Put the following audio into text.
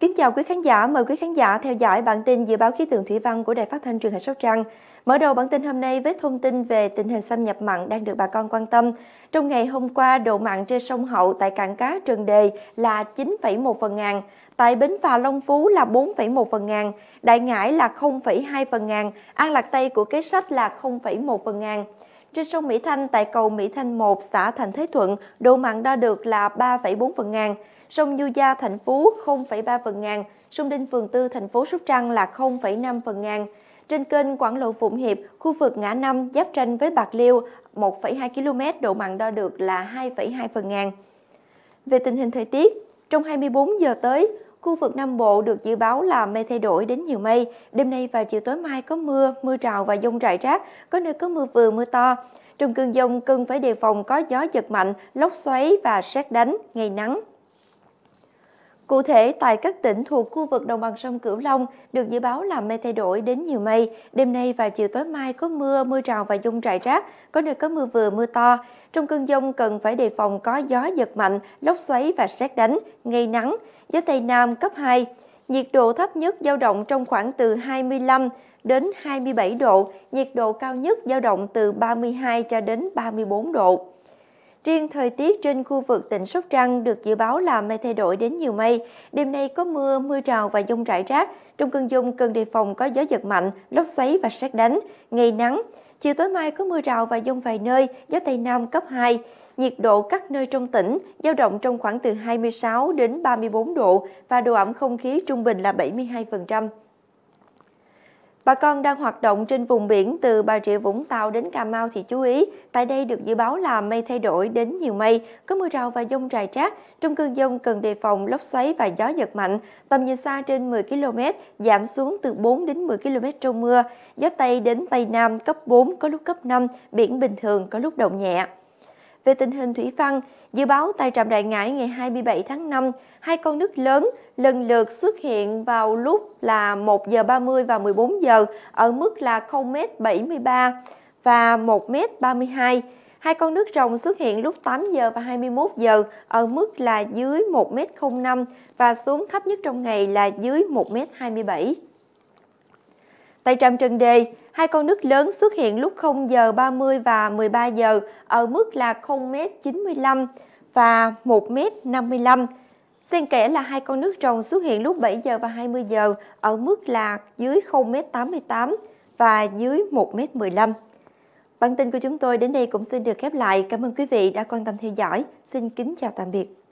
Kính chào quý khán giả, mời quý khán giả theo dõi bản tin dự báo khí tượng thủy văn của Đài Phát thanh Truyền hình Sóc Trăng. Mở đầu bản tin hôm nay với thông tin về tình hình xâm nhập mặn đang được bà con quan tâm. Trong ngày hôm qua, độ mặn trên sông Hậu tại cảng cá Trần Đề là 9,1 phần ngàn, tại bến phà Long Phú là 4,1 phần ngàn, Đại Ngãi là 0,2 phần ngàn, An Lạc Tây của Kế Sách là 0,1 phần ngàn. Trên sông Mỹ Thanh tại cầu Mỹ Thanh 1, xã Thành Thế Thuận, độ mặn đo được là 3,4 phần ngàn. Sông Như Gia, thành phố 0,3 phần ngàn. Sông Đinh Phường Tư, thành phố Sóc Trăng là 0,5 phần ngàn. Trên kênh Quảng Lộ Phụng Hiệp, khu vực ngã năm giáp tranh với Bạc Liêu, 1,2 km độ mặn đo được là 2,2 phần ngàn. Về tình hình thời tiết, trong 24 giờ tới, khu vực Nam Bộ được dự báo là mây thay đổi đến nhiều mây, đêm nay và chiều tối mai có mưa, mưa rào và dông rải rác, có nơi có mưa vừa mưa to. Trong cơn dông cần phải đề phòng có gió giật mạnh, lốc xoáy và sét đánh, ngày nắng. Cụ thể, tại các tỉnh thuộc khu vực đồng bằng sông Cửu Long được dự báo là mây thay đổi đến nhiều mây, đêm nay và chiều tối mai có mưa, mưa rào và dông rải rác, có nơi có mưa vừa mưa to. Trong cơn dông cần phải đề phòng có gió giật mạnh, lốc xoáy và sét đánh, ngày nắng, gió Tây Nam cấp 2. Nhiệt độ thấp nhất dao động trong khoảng từ 25 đến 27 độ, nhiệt độ cao nhất dao động từ 32 cho đến 34 độ. Riêng thời tiết trên khu vực tỉnh Sóc Trăng được dự báo là mây thay đổi đến nhiều mây. Đêm nay có mưa, mưa rào và dông rải rác. Trong cơn dông cần đề phòng có gió giật mạnh, lốc xoáy và sét đánh. Ngày nắng. Chiều tối mai có mưa rào và dông vài nơi, gió Tây Nam cấp 2. Nhiệt độ các nơi trong tỉnh dao động trong khoảng từ 26 đến 34 độ và độ ẩm không khí trung bình là 72%. Bà con đang hoạt động trên vùng biển từ Bà Rịa Vũng Tàu đến Cà Mau thì chú ý, tại đây được dự báo là mây thay đổi đến nhiều mây, có mưa rào và dông rải rác. Trong cơn dông cần đề phòng lốc xoáy và gió giật mạnh, tầm nhìn xa trên 10 km, giảm xuống từ 4 đến 10 km trong mưa. Gió Tây đến Tây Nam cấp 4 có lúc cấp 5, biển bình thường có lúc động nhẹ về tình hình thủy văn, dự báo tại trạm Đại Ngãi ngày 27 tháng 5, hai con nước lớn lần lượt xuất hiện vào lúc là 1 giờ 30 và 14 giờ ở mức là 0m73 và 1m32. Hai con nước rồng xuất hiện lúc 8 giờ và 21 giờ ở mức là dưới 1m05 và xuống thấp nhất trong ngày là dưới 1m27. Tại trạm Trần Đề, hai con nước lớn xuất hiện lúc 0 giờ 30 và 13 giờ ở mức là 0m95 và 1m55. Xen kẽ là hai con nước rồng xuất hiện lúc 7 giờ và 20 giờ ở mức là dưới 0m88 và dưới 1m15. Bản tin của chúng tôi đến đây cũng xin được khép lại. Cảm ơn quý vị đã quan tâm theo dõi. Xin kính chào tạm biệt.